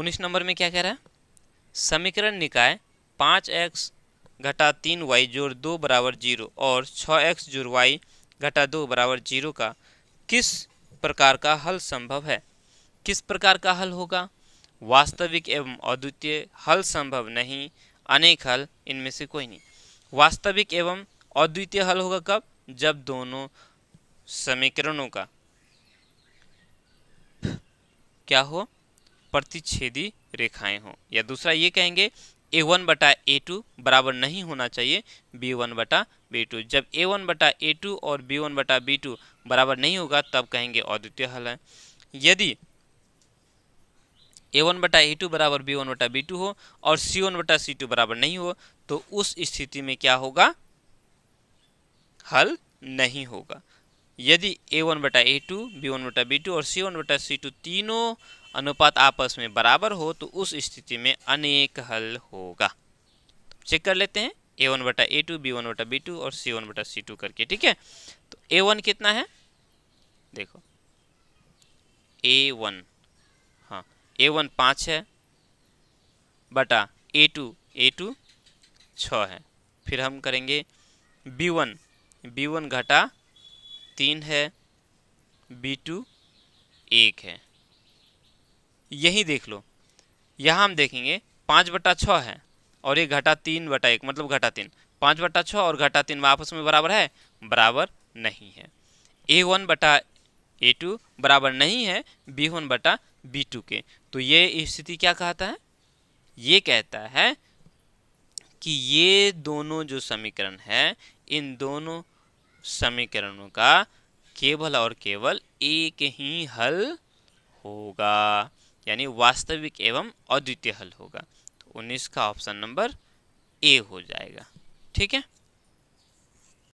उन्नीस नंबर में क्या कह रहा है समीकरण निकाय पाँच एक्स घटा तीन वाई जोड़ दो बराबर जीरो और छः एक्स जोड़ वाई घटा दो बराबर जीरो का किस प्रकार का हल संभव है किस प्रकार का हल होगा वास्तविक एवं अद्वितीय हल संभव नहीं अनेक हल इनमें से कोई नहीं वास्तविक एवं अद्वितीय हल होगा कब जब दोनों समीकरणों का क्या हो प्रतिच्छेदी रेखाएं हों या दूसरा ये कहेंगे ए वन बटा ए टू बराबर नहीं होना चाहिए बी वन बटा बी टू जब ए वन बटा ए टू और बी वन बटा बी टू बराबर नहीं होगा तब कहेंगे अद्वितीय हल है यदि ए वन बटा ए टू बराबर बी वन बटा बी टू हो और सी वन बटा सी टू बराबर नहीं हो तो उस स्थिति में क्या होगा हल नहीं होगा यदि ए वन बटा ए टू बी वन बटा बी टू और सी वन बटा सी टू तीनों अनुपात आपस में बराबर हो तो उस स्थिति में अनेक हल होगा चेक कर लेते हैं ए वन बटा ए टू बी वन बटा बी टू और सी वन बटा सी टू करके ठीक है तो ए वन कितना है देखो ए वन हाँ ए वन पाँच है बटा ए टू ए टू छः है फिर हम करेंगे बी वन बी वन घटा तीन है बी टू एक है यही देख लो यहाँ हम देखेंगे पाँच बटा छः है और ये घटा तीन बटा एक मतलब घटा तीन पाँच बटा छः और घटा तीन आपस में बराबर है बराबर नहीं है ए वन बटा ए टू बराबर नहीं है बी वन बटा बी टू के तो ये स्थिति क्या कहता है ये कहता है कि ये दोनों जो समीकरण है इन दोनों समीकरणों का केवल और केवल एक ही हल होगा यानी वास्तविक एवं अद्वितीय हल होगा तो उन्नीस का ऑप्शन नंबर ए हो जाएगा ठीक है